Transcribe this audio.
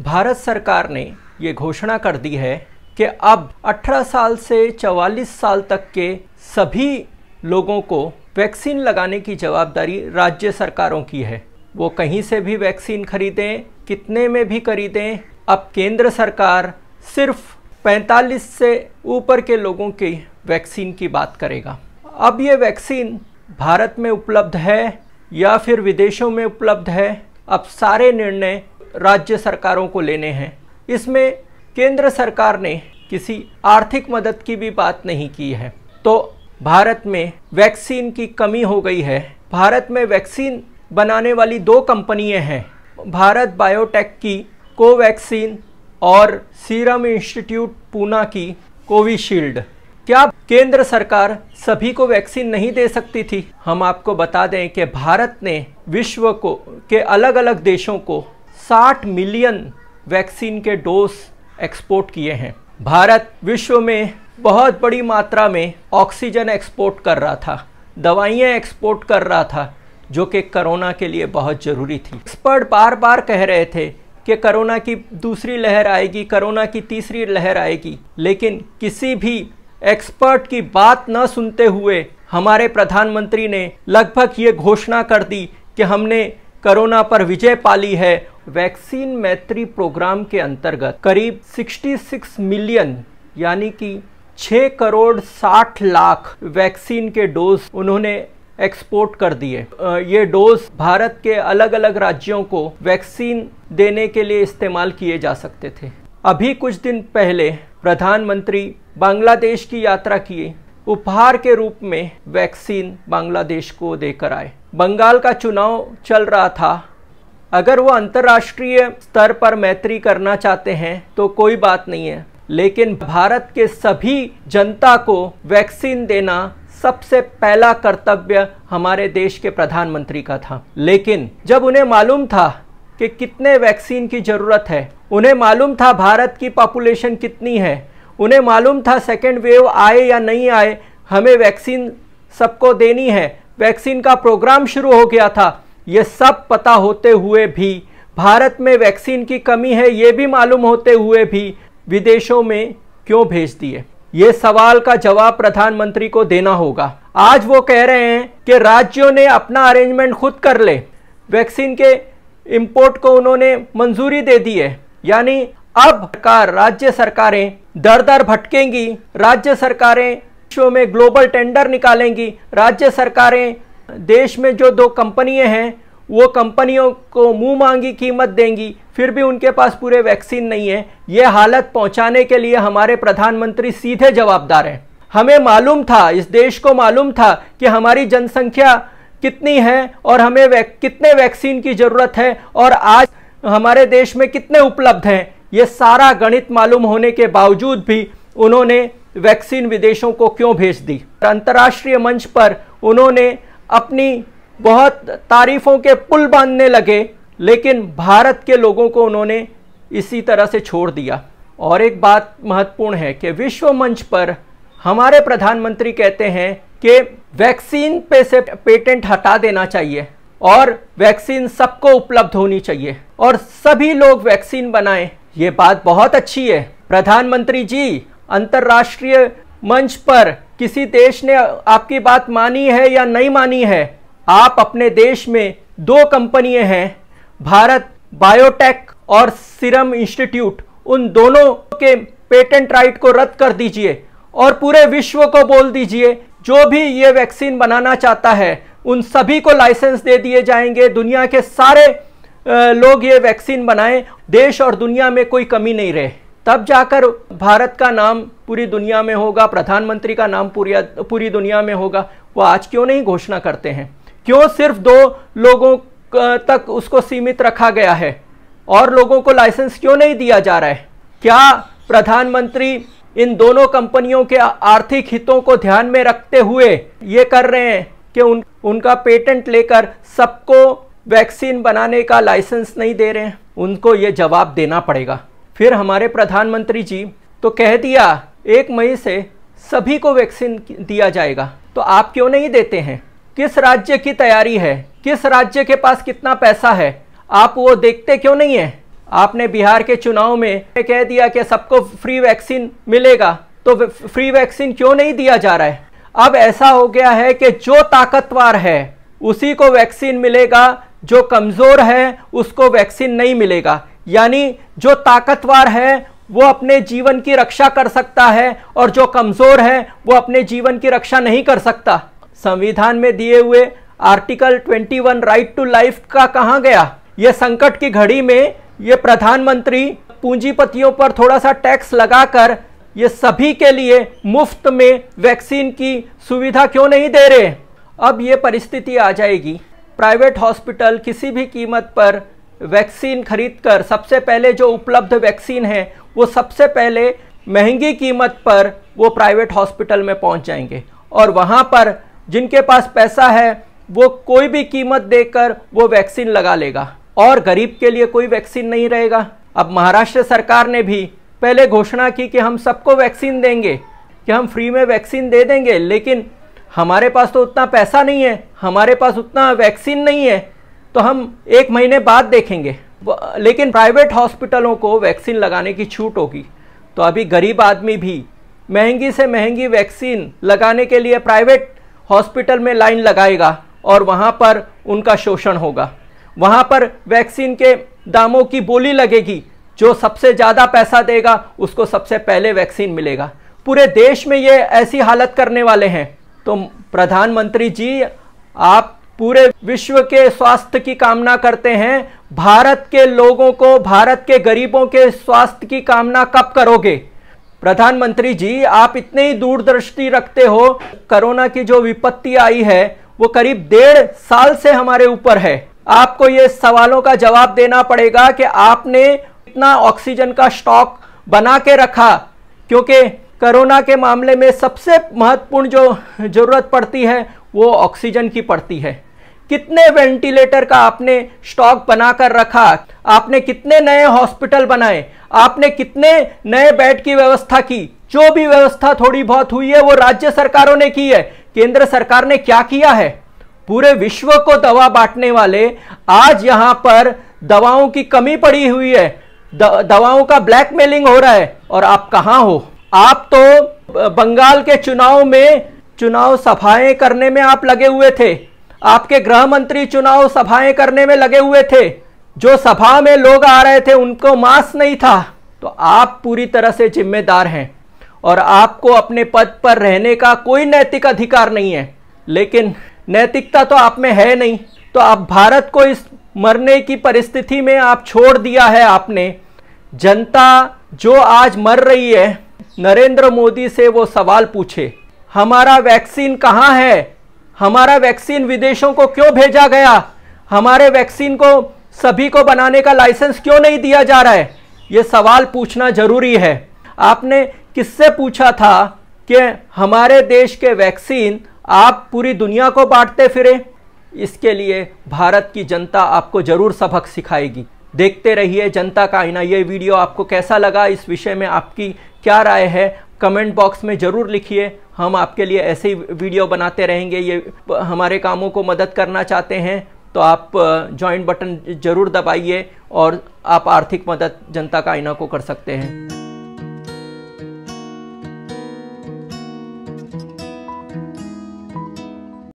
भारत सरकार ने ये घोषणा कर दी है कि अब 18 साल से 44 साल तक के सभी लोगों को वैक्सीन लगाने की जवाबदारी राज्य सरकारों की है वो कहीं से भी वैक्सीन खरीदें कितने में भी खरीदें अब केंद्र सरकार सिर्फ 45 से ऊपर के लोगों की वैक्सीन की बात करेगा अब ये वैक्सीन भारत में उपलब्ध है या फिर विदेशों में उपलब्ध है अब सारे निर्णय राज्य सरकारों को लेने हैं इसमें केंद्र सरकार ने किसी आर्थिक मदद की भी बात नहीं की है तो भारत में वैक्सीन की कमी हो गई है भारत में वैक्सीन बनाने वाली दो कंपनियां हैं भारत बायोटेक की कोवैक्सीन और सीरम इंस्टीट्यूट पूना की कोविशील्ड क्या केंद्र सरकार सभी को वैक्सीन नहीं दे सकती थी हम आपको बता दें कि भारत ने विश्व को के अलग अलग देशों को 60 मिलियन वैक्सीन के डोज एक्सपोर्ट किए हैं भारत विश्व में बहुत बड़ी मात्रा में ऑक्सीजन एक्सपोर्ट कर रहा था दवाइयाँ एक्सपोर्ट कर रहा था जो कि कोरोना के लिए बहुत ज़रूरी थी एक्सपर्ट बार बार कह रहे थे कि कोरोना की दूसरी लहर आएगी कोरोना की तीसरी लहर आएगी लेकिन किसी भी एक्सपर्ट की बात न सुनते हुए हमारे प्रधानमंत्री ने लगभग ये घोषणा कर दी कि हमने कोरोना पर विजय पाली है वैक्सीन मैत्री प्रोग्राम के अंतर्गत करीब 66 मिलियन यानी कि 6 करोड़ 60 लाख वैक्सीन के डोज उन्होंने एक्सपोर्ट कर दिए ये डोज भारत के अलग अलग राज्यों को वैक्सीन देने के लिए इस्तेमाल किए जा सकते थे अभी कुछ दिन पहले प्रधानमंत्री बांग्लादेश की यात्रा किए उपहार के रूप में वैक्सीन बांग्लादेश को देकर आए बंगाल का चुनाव चल रहा था अगर वो अंतर्राष्ट्रीय स्तर पर मैत्री करना चाहते हैं तो कोई बात नहीं है लेकिन भारत के सभी जनता को वैक्सीन देना सबसे पहला कर्तव्य हमारे देश के प्रधानमंत्री का था लेकिन जब उन्हें मालूम था कि कितने वैक्सीन की ज़रूरत है उन्हें मालूम था भारत की पॉपुलेशन कितनी है उन्हें मालूम था सेकेंड वेव आए या नहीं आए हमें वैक्सीन सबको देनी है वैक्सीन का प्रोग्राम शुरू हो गया था ये सब पता होते हुए भी भारत में वैक्सीन की कमी है ये भी मालूम होते हुए भी विदेशों में क्यों भेज दिए ये सवाल का जवाब प्रधानमंत्री को देना होगा आज वो कह रहे हैं कि राज्यों ने अपना अरेंजमेंट खुद कर ले वैक्सीन के इंपोर्ट को उन्होंने मंजूरी दे दी है यानी अब सरकार राज्य सरकारें दर दर भटकेंगी राज्य सरकारें विश्व में ग्लोबल टेंडर निकालेंगी राज्य सरकारें देश में जो दो कंपनियां हैं वो कंपनियों को मुंह मांगी कीमत देंगी फिर भी उनके पास पूरे वैक्सीन नहीं है ये हालत पहुंचाने के लिए हमारे प्रधानमंत्री सीधे जवाबदार हैं हमें मालूम था इस देश को मालूम था कि हमारी जनसंख्या कितनी है और हमें वैक, कितने वैक्सीन की ज़रूरत है और आज हमारे देश में कितने उपलब्ध हैं ये सारा गणित मालूम होने के बावजूद भी उन्होंने वैक्सीन विदेशों को क्यों भेज दी अंतर्राष्ट्रीय मंच पर उन्होंने अपनी बहुत तारीफों के पुल बांधने लगे लेकिन भारत के लोगों को उन्होंने इसी तरह से छोड़ दिया और एक बात महत्वपूर्ण है कि विश्व मंच पर हमारे प्रधानमंत्री कहते हैं कि वैक्सीन पे से पेटेंट हटा देना चाहिए और वैक्सीन सबको उपलब्ध होनी चाहिए और सभी लोग वैक्सीन बनाएं ये बात बहुत अच्छी है प्रधानमंत्री जी अंतर्राष्ट्रीय मंच पर किसी देश ने आपकी बात मानी है या नहीं मानी है आप अपने देश में दो कंपनियां हैं भारत बायोटेक और सीरम इंस्टीट्यूट उन दोनों के पेटेंट राइट को रद्द कर दीजिए और पूरे विश्व को बोल दीजिए जो भी ये वैक्सीन बनाना चाहता है उन सभी को लाइसेंस दे दिए जाएंगे दुनिया के सारे लोग ये वैक्सीन बनाएं देश और दुनिया में कोई कमी नहीं रहे तब जाकर भारत का नाम पूरी दुनिया में होगा प्रधानमंत्री का नाम पूरी पूरी दुनिया में होगा वो आज क्यों नहीं घोषणा करते हैं क्यों सिर्फ दो लोगों तक उसको सीमित रखा गया है और लोगों को लाइसेंस क्यों नहीं दिया जा रहा है क्या प्रधानमंत्री इन दोनों कंपनियों के आर्थिक हितों को ध्यान में रखते हुए ये कर रहे हैं कि उन उनका पेटेंट लेकर सबको वैक्सीन बनाने का लाइसेंस नहीं दे रहे हैं उनको ये जवाब देना पड़ेगा फिर हमारे प्रधानमंत्री जी तो कह दिया एक मई से सभी को वैक्सीन दिया जाएगा तो आप क्यों नहीं देते हैं किस राज्य की तैयारी है किस राज्य के पास कितना पैसा है आप वो देखते क्यों नहीं है आपने बिहार के चुनाव में कह दिया कि सबको फ्री वैक्सीन मिलेगा तो फ्री वैक्सीन क्यों नहीं दिया जा रहा है अब ऐसा हो गया है कि जो ताकतवर है उसी को वैक्सीन मिलेगा जो कमज़ोर है उसको वैक्सीन नहीं मिलेगा यानी जो ताकतवर है वो अपने जीवन की रक्षा कर सकता है और जो कमज़ोर है वो अपने जीवन की रक्षा नहीं कर सकता संविधान में दिए हुए आर्टिकल 21 राइट टू लाइफ का कहाँ गया ये संकट की घड़ी में ये प्रधानमंत्री पूंजीपतियों पर थोड़ा सा टैक्स लगाकर ये सभी के लिए मुफ्त में वैक्सीन की सुविधा क्यों नहीं दे रहे अब ये परिस्थिति आ जाएगी प्राइवेट हॉस्पिटल किसी भी कीमत पर वैक्सीन खरीदकर सबसे पहले जो उपलब्ध वैक्सीन है वो सबसे पहले महंगी कीमत पर वो प्राइवेट हॉस्पिटल में पहुंच जाएंगे और वहाँ पर जिनके पास पैसा है वो कोई भी कीमत देकर वो वैक्सीन लगा लेगा और गरीब के लिए कोई वैक्सीन नहीं रहेगा अब महाराष्ट्र सरकार ने भी पहले घोषणा की कि हम सबको वैक्सीन देंगे कि हम फ्री में वैक्सीन दे देंगे लेकिन हमारे पास तो उतना पैसा नहीं है हमारे पास उतना वैक्सीन नहीं है तो हम एक महीने बाद देखेंगे लेकिन प्राइवेट हॉस्पिटलों को वैक्सीन लगाने की छूट होगी तो अभी गरीब आदमी भी महंगी से महंगी वैक्सीन लगाने के लिए प्राइवेट हॉस्पिटल में लाइन लगाएगा और वहाँ पर उनका शोषण होगा वहाँ पर वैक्सीन के दामों की बोली लगेगी जो सबसे ज़्यादा पैसा देगा उसको सबसे पहले वैक्सीन मिलेगा पूरे देश में ये ऐसी हालत करने वाले हैं तो प्रधानमंत्री जी आप पूरे विश्व के स्वास्थ्य की कामना करते हैं भारत के लोगों को भारत के गरीबों के स्वास्थ्य की कामना कब करोगे प्रधानमंत्री जी आप इतने ही दूरदृष्टि रखते हो कोरोना की जो विपत्ति आई है वो करीब डेढ़ साल से हमारे ऊपर है आपको ये सवालों का जवाब देना पड़ेगा कि आपने इतना ऑक्सीजन का स्टॉक बना के रखा क्योंकि कोरोना के मामले में सबसे महत्वपूर्ण जो ज़रूरत पड़ती है वो ऑक्सीजन की पड़ती है कितने वेंटिलेटर का आपने स्टॉक बनाकर रखा आपने कितने नए हॉस्पिटल बनाए आपने कितने नए बेड की व्यवस्था की जो भी व्यवस्था थोड़ी बहुत हुई है वो राज्य सरकारों ने की है केंद्र सरकार ने क्या किया है पूरे विश्व को दवा बांटने वाले आज यहां पर दवाओं की कमी पड़ी हुई है द, दवाओं का ब्लैकमेलिंग हो रहा है और आप कहां हो आप तो बंगाल के चुनाव में चुनाव सभाएं करने में आप लगे हुए थे आपके गृह मंत्री चुनाव सभाएं करने में लगे हुए थे जो सभा में लोग आ रहे थे उनको मास्क नहीं था तो आप पूरी तरह से जिम्मेदार हैं और आपको अपने पद पर रहने का कोई नैतिक अधिकार नहीं है लेकिन नैतिकता तो आप में है नहीं तो आप भारत को इस मरने की परिस्थिति में आप छोड़ दिया है आपने जनता जो आज मर रही है नरेंद्र मोदी से वो सवाल पूछे हमारा वैक्सीन कहाँ है हमारा वैक्सीन विदेशों को क्यों भेजा गया हमारे वैक्सीन को सभी को बनाने का लाइसेंस क्यों नहीं दिया जा रहा है ये सवाल पूछना जरूरी है आपने किससे पूछा था कि हमारे देश के वैक्सीन आप पूरी दुनिया को बांटते फिरे इसके लिए भारत की जनता आपको जरूर सबक सिखाएगी देखते रहिए जनता का आईना ये वीडियो आपको कैसा लगा इस विषय में आपकी क्या राय है कमेंट बॉक्स में ज़रूर लिखिए हम आपके लिए ऐसे ही वीडियो बनाते रहेंगे ये हमारे कामों को मदद करना चाहते हैं तो आप ज्वाइंट बटन ज़रूर दबाइए और आप आर्थिक मदद जनता का आईना को कर सकते हैं